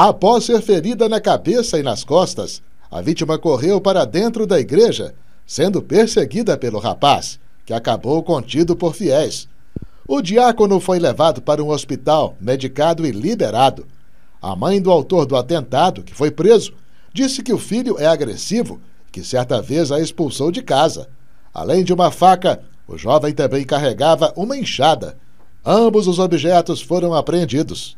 Após ser ferida na cabeça e nas costas, a vítima correu para dentro da igreja, sendo perseguida pelo rapaz, que acabou contido por fiéis. O diácono foi levado para um hospital, medicado e liberado. A mãe do autor do atentado, que foi preso, disse que o filho é agressivo, que certa vez a expulsou de casa. Além de uma faca, o jovem também carregava uma enxada. Ambos os objetos foram apreendidos.